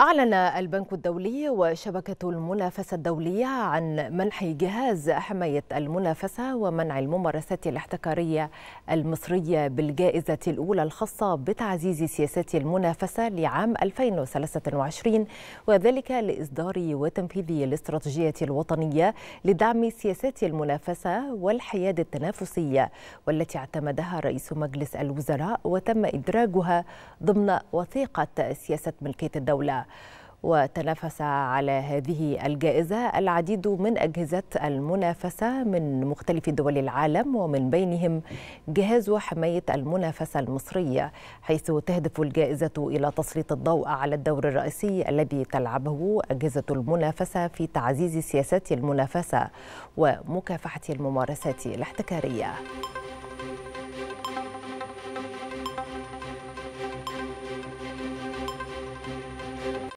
أعلن البنك الدولي وشبكة المنافسة الدولية عن منح جهاز حماية المنافسة ومنع الممارسات الاحتكارية المصرية بالجائزة الأولى الخاصة بتعزيز سياسات المنافسة لعام 2023 وذلك لإصدار وتنفيذ الاستراتيجية الوطنية لدعم سياسات المنافسة والحياد التنافسية والتي اعتمدها رئيس مجلس الوزراء وتم إدراجها ضمن وثيقة سياسة ملكية الدولة وتنافس على هذه الجائزة العديد من أجهزة المنافسة من مختلف دول العالم ومن بينهم جهاز حماية المنافسة المصرية حيث تهدف الجائزة إلى تسليط الضوء على الدور الرئيسي الذي تلعبه أجهزة المنافسة في تعزيز سياسات المنافسة ومكافحة الممارسات الاحتكارية.